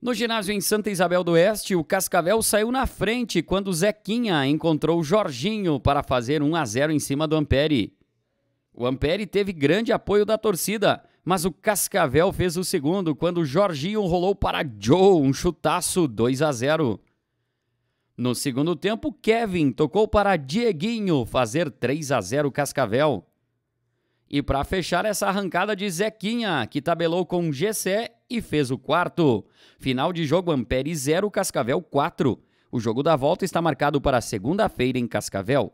No ginásio em Santa Isabel do Oeste, o Cascavel saiu na frente quando Zequinha encontrou Jorginho para fazer 1 a 0 em cima do Ampere. O Ampere teve grande apoio da torcida, mas o Cascavel fez o segundo quando Jorginho rolou para Joe, um chutaço 2 a 0. No segundo tempo, Kevin tocou para Dieguinho fazer 3 a 0 Cascavel. E para fechar essa arrancada de Zequinha, que tabelou com Gessé e fez o quarto. Final de jogo Ampere 0, Cascavel 4. O jogo da volta está marcado para segunda-feira em Cascavel.